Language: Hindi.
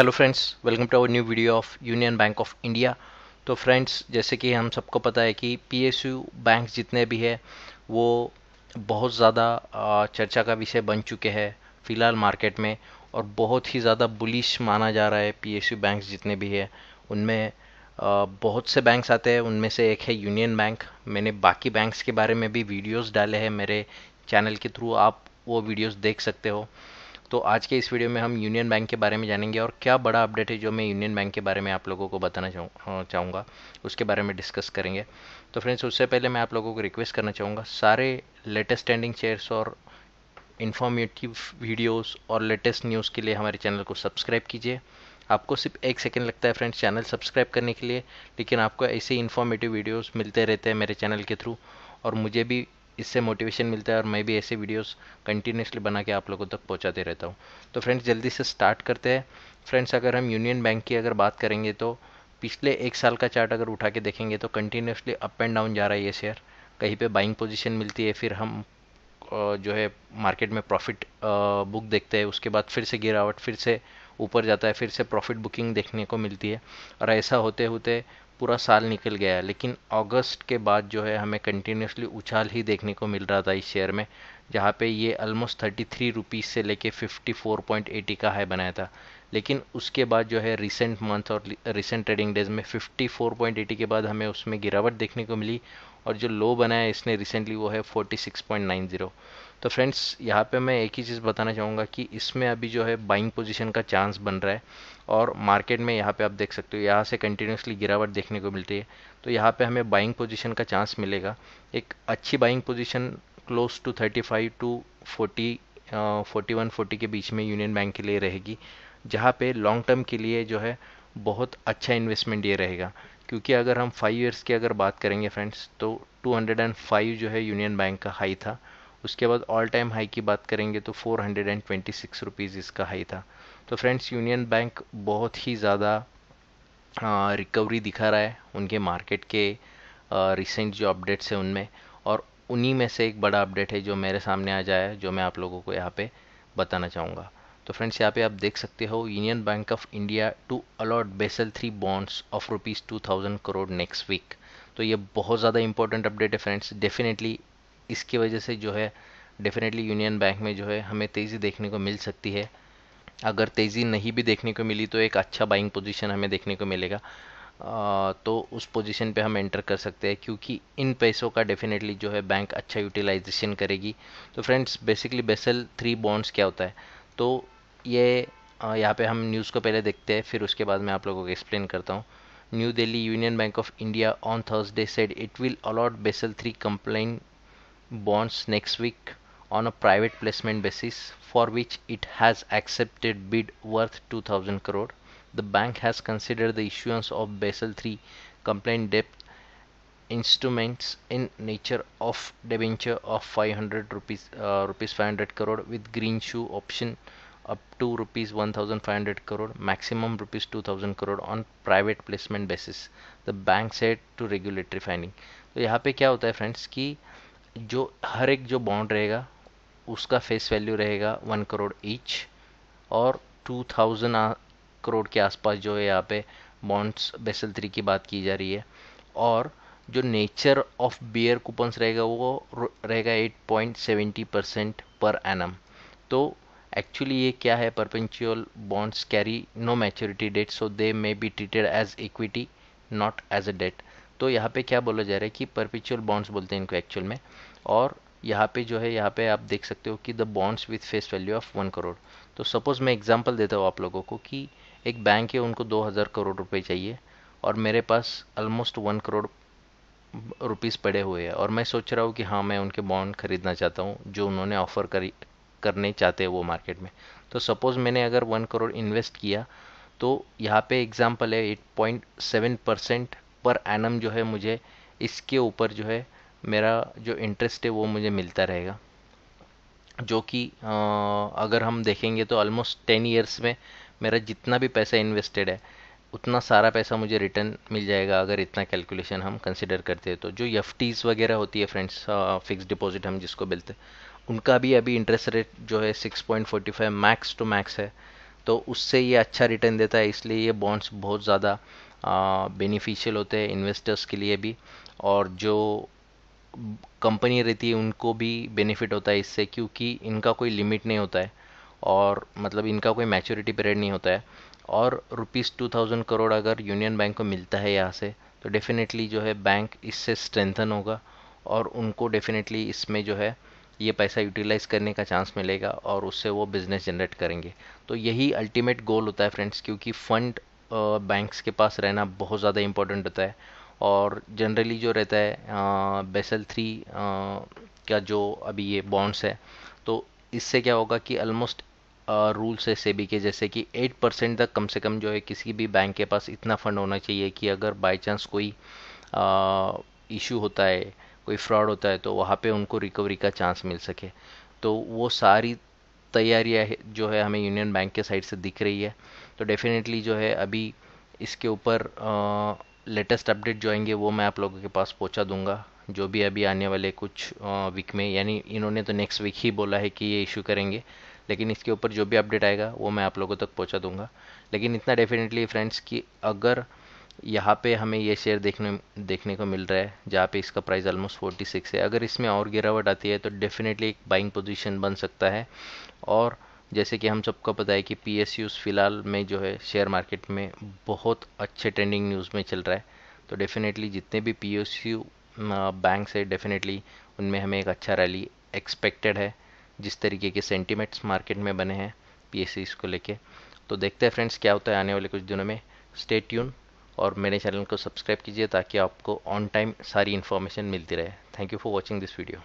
Hello friends welcome to our new video of union bank of India तो फ्रेंड्स जैसे कि हम सबको पता है कि पीएसयू बैंक जितने भी हैं वो बहुत ज़्यादा चर्चा का विषय बन चुके हैं फ़िलहाल मार्केट में और बहुत ही ज़्यादा बुलिश माना जा रहा है पीएसयू बैंक जितने भी हैं उनमें बहुत से बैंक्स आते हैं उनमें से एक है यूनियन बैंक मैंने बाकी बैंक्स के बारे में भी वीडियोज़ डाले हैं मेरे चैनल के थ्रू आप वो वीडियोज़ देख सकते हो तो आज के इस वीडियो में हम यूनियन बैंक के बारे में जानेंगे और क्या बड़ा अपडेट है जो मैं यूनियन बैंक के बारे में आप लोगों को बताना चाहूँ हाँ, चाहूँगा उसके बारे में डिस्कस करेंगे तो फ्रेंड्स उससे पहले मैं आप लोगों को रिक्वेस्ट करना चाहूँगा सारे लेटेस्ट ट्रेंडिंग चेयर्स और इन्फॉर्मेटिव वीडियोस और लेटेस्ट न्यूज़ के लिए हमारे चैनल को सब्सक्राइब कीजिए आपको सिर्फ एक सेकंड लगता है फ्रेंड्स चैनल सब्सक्राइब करने के लिए लेकिन आपको ऐसे इन्फॉर्मेटिव वीडियोस मिलते रहते हैं मेरे चैनल के थ्रू और मुझे भी इससे मोटिवेशन मिलता है और मैं भी ऐसे वीडियोस कंटिन्यूसली बना के आप लोगों तक पहुंचाते रहता हूँ तो फ्रेंड्स जल्दी से स्टार्ट करते हैं फ्रेंड्स अगर हम यूनियन बैंक की अगर बात करेंगे तो पिछले एक साल का चार्ट अगर उठा के देखेंगे तो कंटिन्यूसली अप एंड डाउन जा रहा है ये शेयर कहीं पर बाइंग पोजिशन मिलती है फिर हम जो है मार्केट में प्रॉफिट बुक देखते हैं उसके बाद फिर से गिरावट फिर से ऊपर जाता है फिर से प्रॉफिट बुकिंग देखने को मिलती है और ऐसा होते होते पूरा साल निकल गया लेकिन अगस्त के बाद जो है हमें कंटिन्यूसली उछाल ही देखने को मिल रहा था इस शेयर में जहाँ पे ये ऑलमोस्ट थर्टी थ्री रुपीज़ से लेके फिफ्टी फोर पॉइंट एटी का हाई बनाया था लेकिन उसके बाद जो है रिसेंट मंथ और रिसेंट ट्रेडिंग डेज में फिफ्टी फोर पॉइंट एटी के बाद हमें उसमें गिरावट देखने को मिली और जो लो बनाया इसने रिसेंटली वो है forty six point nine zero तो फ्रेंड्स यहाँ पे मैं एक ही चीज़ बताना चाहूँगा कि इसमें अभी जो है बाइंग पोजीशन का चांस बन रहा है और मार्केट में यहाँ पे आप देख सकते हो यहाँ से कंटिन्यूसली गिरावट देखने को मिलती है तो यहाँ पे हमें बाइंग पोजीशन का चांस मिलेगा एक अच्छी buying position close to thirty five to forty forty one forty के बीच में यूनियन बैंक के लिए रहेगी जहाँ पे लॉन्ग टर्म के लिए जो है बहुत अच्छा इन्वेस्टमेंट ये रहेगा क्योंकि अगर हम फाइव ईयर्स की अगर बात करेंगे फ्रेंड्स तो टू हंड्रेड एंड फाइव जो है यूनियन बैंक का हाई था उसके बाद ऑल टाइम हाई की बात करेंगे तो four hundred and twenty six rupees इसका हाई था तो फ्रेंड्स यूनियन बैंक बहुत ही ज़्यादा रिकवरी दिखा रहा है उनके मार्केट के रिसेंट जो अपडेट्स हैं उनमें और उन्हीं में से एक बड़ा अपडेट है जो मेरे सामने आ जाए जो मैं आप लोगों को यहाँ पे बताना चाहूँगा तो फ्रेंड्स यहाँ पे आप देख सकते हो union bank of India to allot Basel three bonds of rupees two thousand crore next week तो ये बहुत ज़्यादा इंपॉर्टेंट अपडेट है फ्रेंड्स डेफिनेटली इसकी वजह से जो है डेफिनेटली यूनियन बैंक में जो है हमें तेज़ी देखने को मिल सकती है अगर तेज़ी नहीं भी देखने को मिली तो एक अच्छा बाइंग पोजीशन हमें देखने को मिलेगा तो उस पोजीशन पे हम एंटर कर सकते हैं क्योंकि इन पैसों का डेफिनेटली जो है बैंक अच्छा यूटिलाइजेशन करेगी तो friends basically Basel three bonds क्या होता है तो ये यहाँ पे हम न्यूज़ को पहले देखते हैं फिर उसके बाद मैं आप लोगों को एक्सप्लेन करता हूँ new Delhi union bank of India on Thursday said it will allot Basel three compliant bonds next week on a private placement basis for which it has accepted bid worth 2000 crore. The bank has considered the issuance of Basel III compliant debt instruments in nature of debenture of 500 rupees uh, rupees 500 crore with green shoe option up to rupees 1500 crore maximum rupees 2000 crore on private placement basis the bank said to regulatory finding So here what happens friends that जो हर एक जो बॉन्ड रहेगा उसका फेस वैल्यू रहेगा वन करोड़ ईच और टू थाउजेंड करोड़ के आसपास जो है यहाँ पे बॉन्ड्स बेसल थ्री की बात की जा रही है और जो नेचर ऑफ बियर कूपन्स रहेगा वो रहेगा eight point seventy percent per annum तो एक्चुअली ये क्या है perpetual bonds carry no maturity date so they may be treated as equity not as a debt तो यहाँ पे क्या बोला जा रहा है कि परपिचुअल बॉन्ड्स बोलते हैं इनको एक्चुअल में और यहाँ पे जो है यहाँ पे आप देख सकते हो कि the bonds with face value of one crore तो सपोज़ मैं एग्जांपल देता हूँ आप लोगों को कि एक बैंक है उनको दो हज़ार करोड़ रुपए चाहिए और मेरे पास ऑलमोस्ट वन करोड़ रुपीस पड़े हुए हैं और मैं सोच रहा हूँ कि हाँ मैं उनके बॉन्ड खरीदना चाहता हूँ जो उन्होंने ऑफ़र करी करने चाहते हैं वो मार्केट में तो सपोज़ मैंने अगर वन करोड़ इन्वेस्ट किया तो यहाँ पे एग्ज़ाम्पल है eight point seven percent per annum जो है मुझे इसके ऊपर जो है मेरा जो इंटरेस्ट है वो मुझे मिलता रहेगा जो कि अगर हम देखेंगे तो ऑलमोस्ट टेन ईयर्स में मेरा जितना भी पैसा इन्वेस्टेड है उतना सारा पैसा मुझे रिटर्न मिल जाएगा अगर इतना कैलकुलेशन हम कंसिडर करते हैं तो जो एफ वगैरह होती है फ्रेंड्स फिक्स डिपॉजिट हम जिसको मिलते हैं उनका भी अभी इंटरेस्ट रेट जो है 6.45 मैक्स टू मैक्स है तो उससे ये अच्छा रिटर्न देता है इसलिए ये बॉन्ड्स बहुत ज़्यादा बेनिफिशियल होते हैं इन्वेस्टर्स के लिए भी और जो कंपनी रहती है उनको भी बेनिफिट होता है इससे क्योंकि इनका कोई लिमिट नहीं होता है और मतलब इनका कोई मैच्योरिटी पीरियड नहीं होता है और रुपीज़ टू थाउजेंड करोड़ अगर यूनियन बैंक को मिलता है यहाँ से तो डेफिनेटली जो है बैंक इससे स्ट्रेंथन होगा और उनको डेफिनेटली इसमें जो है ये पैसा यूटिलाइज करने का चांस मिलेगा और उससे वो बिज़नेस जनरेट करेंगे तो यही अल्टीमेट गोल होता है फ्रेंड्स क्योंकि फ़ंड बैंक्स के पास रहना बहुत ज़्यादा इम्पोर्टेंट होता है और जनरली जो रहता है बेसल थ्री का जो अभी ये बॉन्ड्स है तो इससे क्या होगा कि ऑलमोस्ट रूल्स है सेबी के जैसे कि एट परसेंट तक कम से कम जो है किसी भी बैंक के पास इतना फंड होना चाहिए कि अगर बाय चांस कोई इशू होता है कोई फ्रॉड होता है तो वहाँ पे उनको रिकवरी का चांस मिल सके तो वो सारी तैयारियाँ जो है हमें यूनियन बैंक के साइड से दिख रही है तो डेफिनेटली जो है अभी इसके ऊपर लेटेस्ट अपडेट जो आएंगे वो मैं आप लोगों के पास पहुंचा दूंगा जो भी अभी आने वाले कुछ वीक में यानी इन्होंने तो नेक्स्ट वीक ही बोला है कि ये इशू करेंगे लेकिन इसके ऊपर जो भी अपडेट आएगा वो मैं आप लोगों तक पहुंचा दूंगा लेकिन इतना डेफिनेटली फ्रेंड्स कि अगर यहाँ पे हमें ये शेयर देखने देखने को मिल रहा है जहाँ पे इसका प्राइस ऑलमोस्ट फोर्टी सिक्स है अगर इसमें और गिरावट आती है तो डेफिनेटली एक बाइंग पोजीशन बन सकता है और जैसे कि हम सबको पता है कि पी फ़िलहाल में जो है शेयर मार्केट में बहुत अच्छे ट्रेंडिंग न्यूज़ में चल रहा है तो डेफिनेटली जितने भी पी एस यू बैंक्स है डेफिनेटली उनमें हमें एक अच्छा रैली एक्सपेक्टेड है जिस तरीके के सेंटिमेंट्स मार्केट में बने हैं पी एस को लेके तो देखते हैं फ्रेंड्स क्या होता है आने वाले कुछ दिनों में स्टे ट्यून और मेरे चैनल को सब्सक्राइब कीजिए ताकि आपको ऑन टाइम सारी इन्फॉर्मेशन मिलती रहे thank you for watching this video